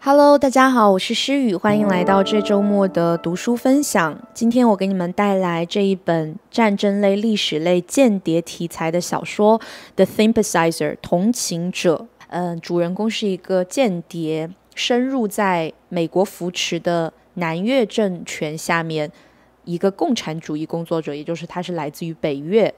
Hello，大家好，我是诗雨，欢迎来到这周末的读书分享。今天我给你们带来这一本战争类、历史类、间谍题材的小说《The Sympathizer》同情者。嗯，主人公是一个间谍，深入在美国扶持的南越政权下面。一个共产主义工作者，也就是他是来自于北越。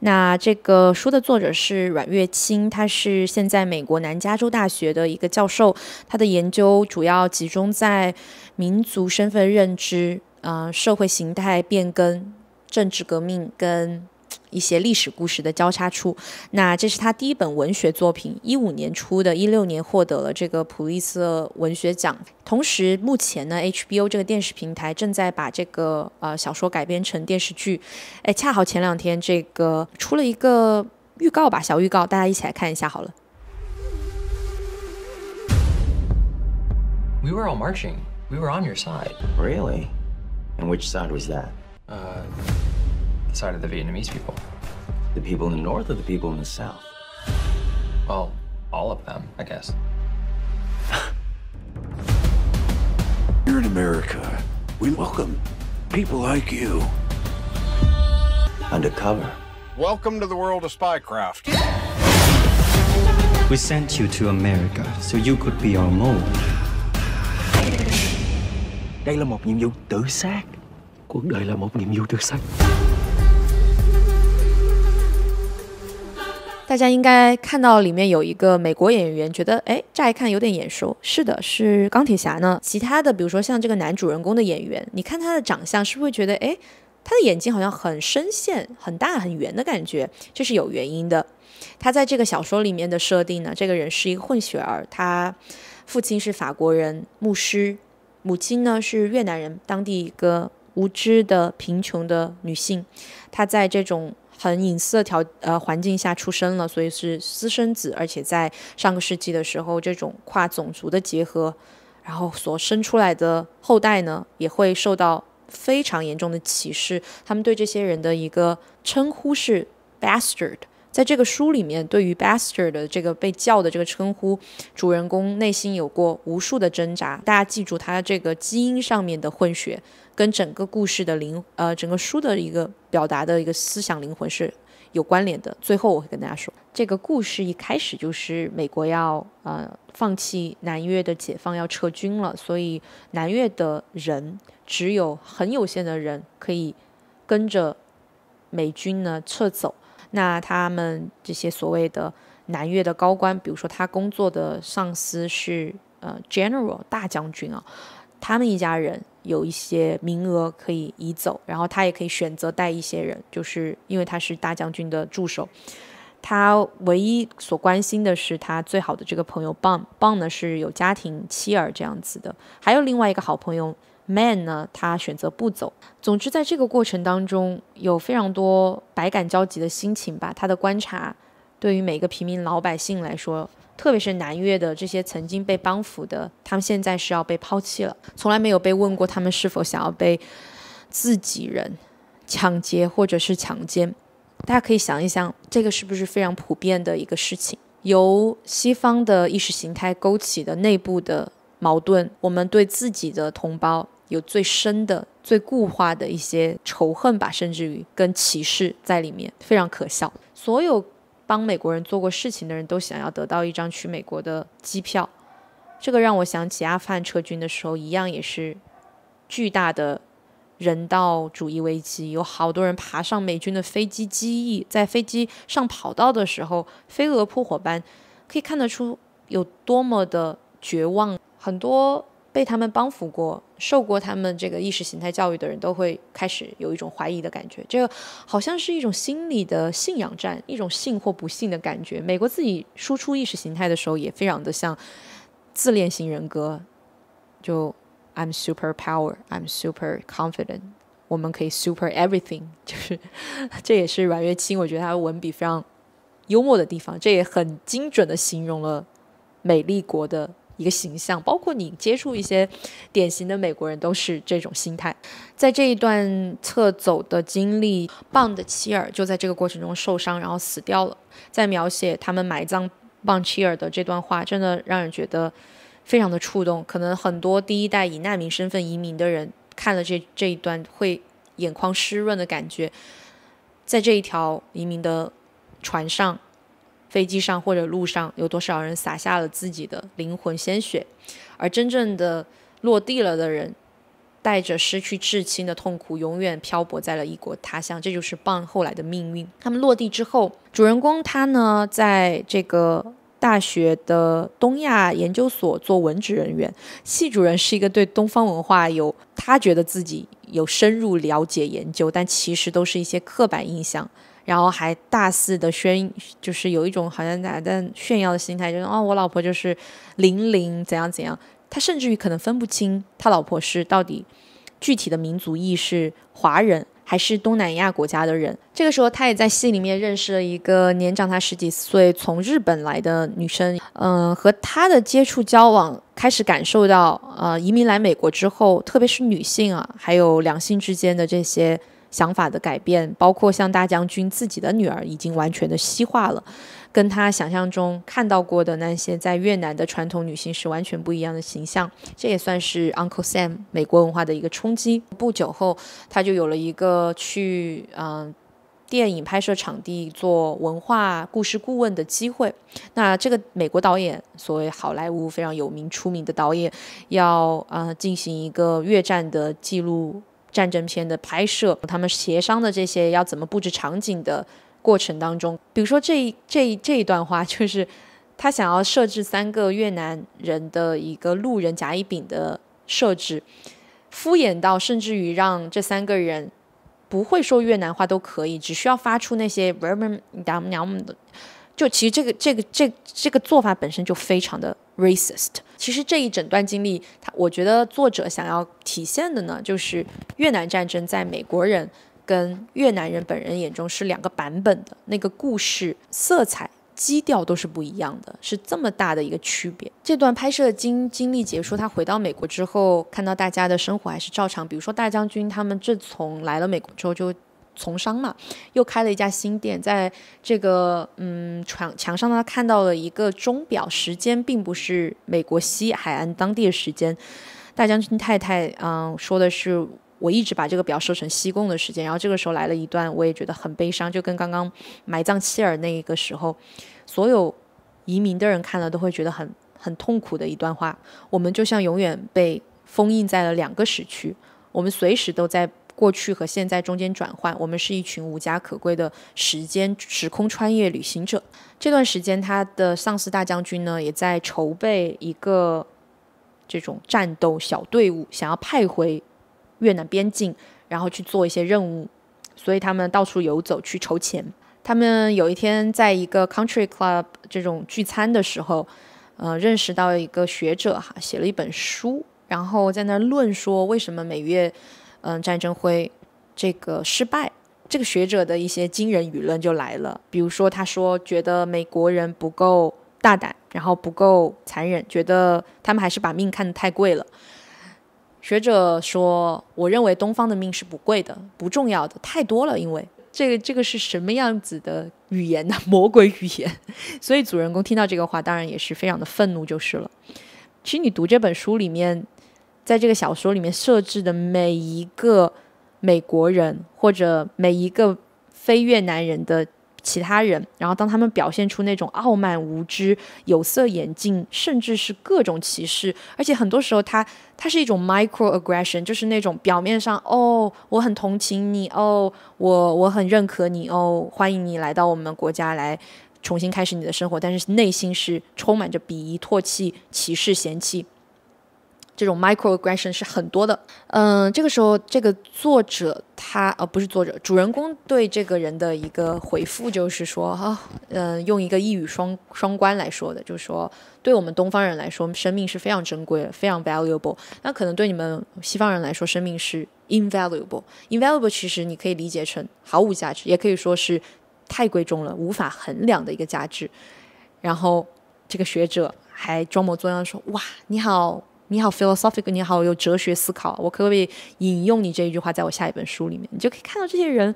那这个书的作者是阮月清，他是现在美国南加州大学的一个教授，他的研究主要集中在民族身份认知、啊社会形态变更、政治革命跟。一些历史故事的交叉处，那这是他第一本文学作品，一五年出的，一六年获得了这个普利策文学奖。同时，目前呢，HBO 这个电视平台正在把这个呃小说改编成电视剧。哎，恰好前两天这个出了一个预告吧，小预告，大家一起来看一下好了。We were all marching. We were on your side. Really? And which side was that? side of the Vietnamese people? The people in the north or the people in the south? Well, all of them, I guess. Here in America, we welcome people like you. Undercover. Welcome to the world of spycraft. We sent you to America so you could be our mold. Đây là một nhiệm vụ tự xác. Cuộc đời là một nhiệm vụ tự xác. 大家应该看到里面有一个美国演员，觉得哎，乍一看有点眼熟。是的，是钢铁侠呢。其他的，比如说像这个男主人公的演员，你看他的长相，是不是觉得哎，他的眼睛好像很深陷、很大、很圆的感觉？这是有原因的。他在这个小说里面的设定呢，这个人是一个混血儿，他父亲是法国人，牧师；母亲呢是越南人，当地一个无知的贫穷的女性。他在这种。很隐私的条呃环境下出生了，所以是私生子，而且在上个世纪的时候，这种跨种族的结合，然后所生出来的后代呢，也会受到非常严重的歧视。他们对这些人的一个称呼是 bastard。在这个书里面，对于 Bastard 的这个被叫的这个称呼，主人公内心有过无数的挣扎。大家记住，他这个基因上面的混血，跟整个故事的灵呃整个书的一个表达的一个思想灵魂是有关联的。最后我会跟大家说，这个故事一开始就是美国要呃放弃南越的解放，要撤军了，所以南越的人只有很有限的人可以跟着美军呢撤走。那他们这些所谓的南越的高官，比如说他工作的上司是呃 general 大将军啊，他们一家人有一些名额可以移走，然后他也可以选择带一些人，就是因为他是大将军的助手，他唯一所关心的是他最好的这个朋友棒棒呢是有家庭妻儿这样子的，还有另外一个好朋友。Man 呢，他选择不走。总之，在这个过程当中，有非常多百感交集的心情吧。他的观察，对于每个平民老百姓来说，特别是南越的这些曾经被帮扶的，他们现在是要被抛弃了。从来没有被问过他们是否想要被自己人抢劫或者是强奸。大家可以想一想，这个是不是非常普遍的一个事情？由西方的意识形态勾起的内部的矛盾，我们对自己的同胞。有最深的、最固化的一些仇恨吧，甚至于跟歧视在里面，非常可笑。所有帮美国人做过事情的人都想要得到一张去美国的机票，这个让我想起阿富汗撤军的时候，一样也是巨大的人道主义危机。有好多人爬上美军的飞机机翼，在飞机上跑道的时候，飞蛾扑火般，可以看得出有多么的绝望。很多。被他们帮扶过、受过他们这个意识形态教育的人，都会开始有一种怀疑的感觉。这个好像是一种心理的信仰战，一种信或不信的感觉。美国自己输出意识形态的时候，也非常的像自恋型人格，就 I'm super power, I'm super confident，我们可以 super everything，就是这也是阮月清我觉得他文笔非常幽默的地方，这也很精准的形容了美丽国的。一个形象，包括你接触一些典型的美国人，都是这种心态。在这一段侧走的经历，棒的妻儿就在这个过程中受伤，然后死掉了。在描写他们埋葬棒妻儿的这段话，真的让人觉得非常的触动。可能很多第一代以难民身份移民的人看了这这一段，会眼眶湿润的感觉。在这一条移民的船上。飞机上或者路上，有多少人洒下了自己的灵魂鲜血？而真正的落地了的人，带着失去至亲的痛苦，永远漂泊在了异国他乡。这就是棒后来的命运。他们落地之后，主人公他呢，在这个大学的东亚研究所做文职人员。系主任是一个对东方文化有他觉得自己有深入了解研究，但其实都是一些刻板印象。然后还大肆的宣，就是有一种好像在在炫耀的心态，就是哦，我老婆就是零零怎样怎样。他甚至于可能分不清他老婆是到底具体的民族裔是华人还是东南亚国家的人。这个时候，他也在戏里面认识了一个年长他十几岁从日本来的女生，嗯，和他的接触交往，开始感受到，呃，移民来美国之后，特别是女性啊，还有两性之间的这些。想法的改变，包括像大将军自己的女儿已经完全的西化了，跟他想象中看到过的那些在越南的传统女性是完全不一样的形象。这也算是 Uncle Sam 美国文化的一个冲击。不久后，他就有了一个去嗯电影拍摄场地做文化故事顾问的机会。那这个美国导演，所谓好莱坞非常有名出名的导演，要啊进行一个越战的记录。战争片的拍摄，他们协商的这些要怎么布置场景的过程当中，比如说这一这一这一段话，就是他想要设置三个越南人的一个路人甲乙丙的设置，敷衍到甚至于让这三个人不会说越南话都可以，只需要发出那些越南，你打我们娘们，就其实这个这个这这个做法本身就非常的 racist。其实这一整段经历，他我觉得作者想要体现的呢，就是越南战争在美国人跟越南人本人眼中是两个版本的，那个故事色彩基调都是不一样的，是这么大的一个区别。这段拍摄经经历结束，他回到美国之后，看到大家的生活还是照常，比如说大将军他们自从来了美国之后就。从商嘛，又开了一家新店，在这个嗯墙墙上呢，看到了一个钟表，时间并不是美国西海岸当地的时间。大将军太太嗯说的是，我一直把这个表设成西贡的时间。然后这个时候来了一段，我也觉得很悲伤，就跟刚刚埋葬妻儿那一个时候，所有移民的人看了都会觉得很很痛苦的一段话。我们就像永远被封印在了两个时区，我们随时都在。过去和现在中间转换，我们是一群无家可归的时间时空穿越旅行者。这段时间，他的上司大将军呢也在筹备一个这种战斗小队伍，想要派回越南边境，然后去做一些任务。所以他们到处游走去筹钱。他们有一天在一个 country club 这种聚餐的时候，呃，认识到一个学者哈，写了一本书，然后在那论说为什么每月嗯，战争会这个失败，这个学者的一些惊人舆论就来了。比如说，他说觉得美国人不够大胆，然后不够残忍，觉得他们还是把命看得太贵了。学者说：“我认为东方的命是不贵的，不重要的，太多了。因为这个，这个是什么样子的语言呢？魔鬼语言。所以，主人公听到这个话，当然也是非常的愤怒，就是了。其实，你读这本书里面。”在这个小说里面设置的每一个美国人或者每一个非越南人的其他人，然后当他们表现出那种傲慢、无知、有色眼镜，甚至是各种歧视，而且很多时候他他是一种 microaggression，就是那种表面上哦我很同情你，哦我我很认可你，哦欢迎你来到我们国家来重新开始你的生活，但是内心是充满着鄙夷、唾弃、歧视、嫌弃。这种 microaggression 是很多的，嗯，这个时候这个作者他呃不是作者，主人公对这个人的一个回复就是说啊，嗯，用一个一语双双关来说的，就是说，对我们东方人来说，生命是非常珍贵，的，非常 valuable，那可能对你们西方人来说，生命是 invaluable，invaluable 其实你可以理解成毫无价值，也可以说是太贵重了，无法衡量的一个价值。然后这个学者还装模作样说，哇，你好。你好，philosophic，你好，有哲学思考。我可不可以引用你这一句话，在我下一本书里面？你就可以看到这些人，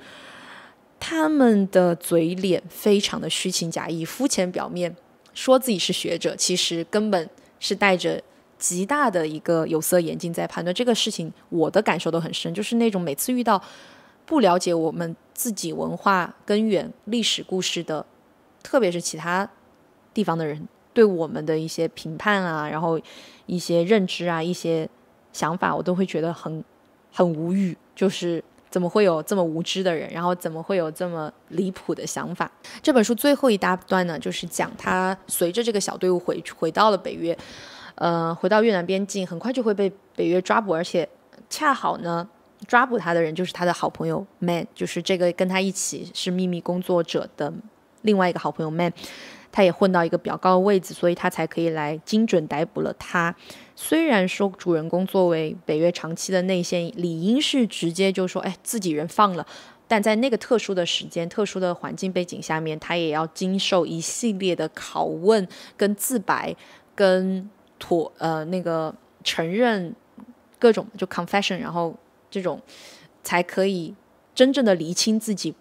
他们的嘴脸非常的虚情假意、肤浅，表面说自己是学者，其实根本是带着极大的一个有色眼镜在判断这个事情。我的感受都很深，就是那种每次遇到不了解我们自己文化根源、历史故事的，特别是其他地方的人。对我们的一些评判啊，然后一些认知啊，一些想法，我都会觉得很很无语。就是怎么会有这么无知的人，然后怎么会有这么离谱的想法？这本书最后一大段呢，就是讲他随着这个小队伍回回到了北约，呃，回到越南边境，很快就会被北约抓捕，而且恰好呢，抓捕他的人就是他的好朋友 Man，就是这个跟他一起是秘密工作者的另外一个好朋友 Man。他也混到一个比较高的位置，所以他才可以来精准逮捕了他。虽然说主人公作为北约长期的内线，理应是直接就说“哎，自己人放了”，但在那个特殊的时间、特殊的环境背景下面，他也要经受一系列的拷问、跟自白、跟妥呃那个承认各种就 confession，然后这种才可以真正的厘清自己，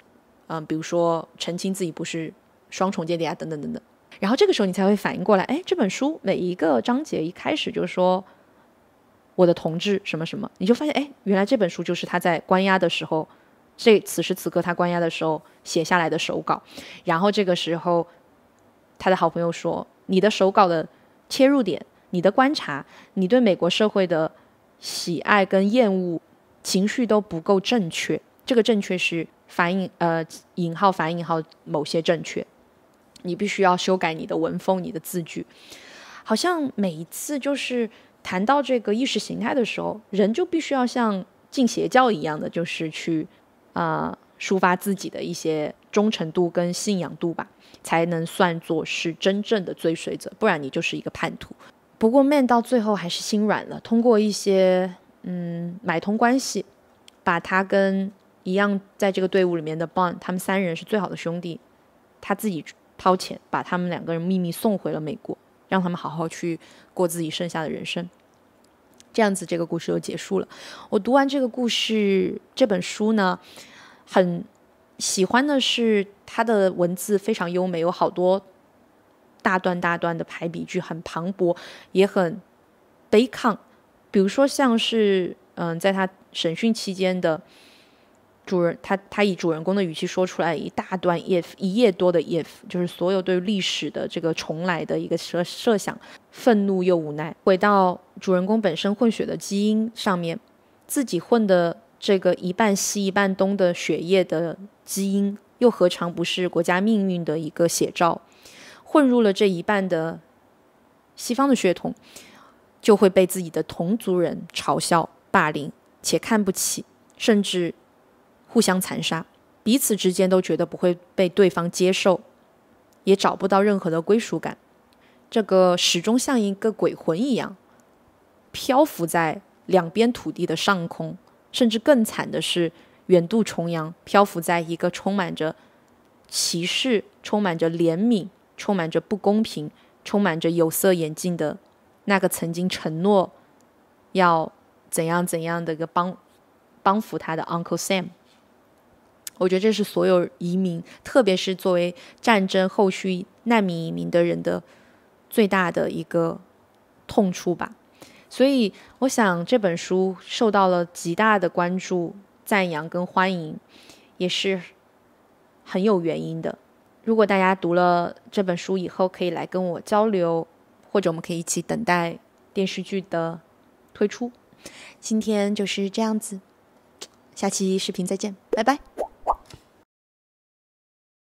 嗯，比如说澄清自己不是。双重间谍啊，等等等等。然后这个时候你才会反应过来，哎，这本书每一个章节一开始就说我的同志什么什么，你就发现，哎，原来这本书就是他在关押的时候，这此时此刻他关押的时候写下来的手稿。然后这个时候，他的好朋友说：“你的手稿的切入点，你的观察，你对美国社会的喜爱跟厌恶情绪都不够正确。这个正确是反引呃引号反引号某些正确。”你必须要修改你的文风，你的字句，好像每一次就是谈到这个意识形态的时候，人就必须要像进邪教一样的，就是去啊抒发自己的一些忠诚度跟信仰度吧，才能算作是真正的追随者，不然你就是一个叛徒。不过 m a n 到最后还是心软了，通过一些嗯买通关系，把他跟一样在这个队伍里面的 Bond，他们三人是最好的兄弟，他自己。掏钱把他们两个人秘密送回了美国，让他们好好去过自己剩下的人生。这样子，这个故事就结束了。我读完这个故事这本书呢，很喜欢的是它的文字非常优美，有好多大段大段的排比句，很磅礴，也很悲亢。比如说像是嗯，在他审讯期间的。主人，他他以主人公的语气说出来一大段，if 一夜多的，if，就是所有对历史的这个重来的一个设设想，愤怒又无奈。回到主人公本身混血的基因上面，自己混的这个一半西一半东的血液的基因，又何尝不是国家命运的一个写照？混入了这一半的西方的血统，就会被自己的同族人嘲笑、霸凌且看不起，甚至。互相残杀，彼此之间都觉得不会被对方接受，也找不到任何的归属感。这个始终像一个鬼魂一样漂浮在两边土地的上空，甚至更惨的是远渡重洋漂浮在一个充满着歧视、充满着怜悯、充满着不公平、充满着有色眼镜的那个曾经承诺要怎样怎样的个帮帮扶他的 Uncle Sam。我觉得这是所有移民，特别是作为战争后续难民移民的人的最大的一个痛处吧。所以，我想这本书受到了极大的关注、赞扬跟欢迎，也是很有原因的。如果大家读了这本书以后，可以来跟我交流，或者我们可以一起等待电视剧的推出。今天就是这样子，下期视频再见，拜拜。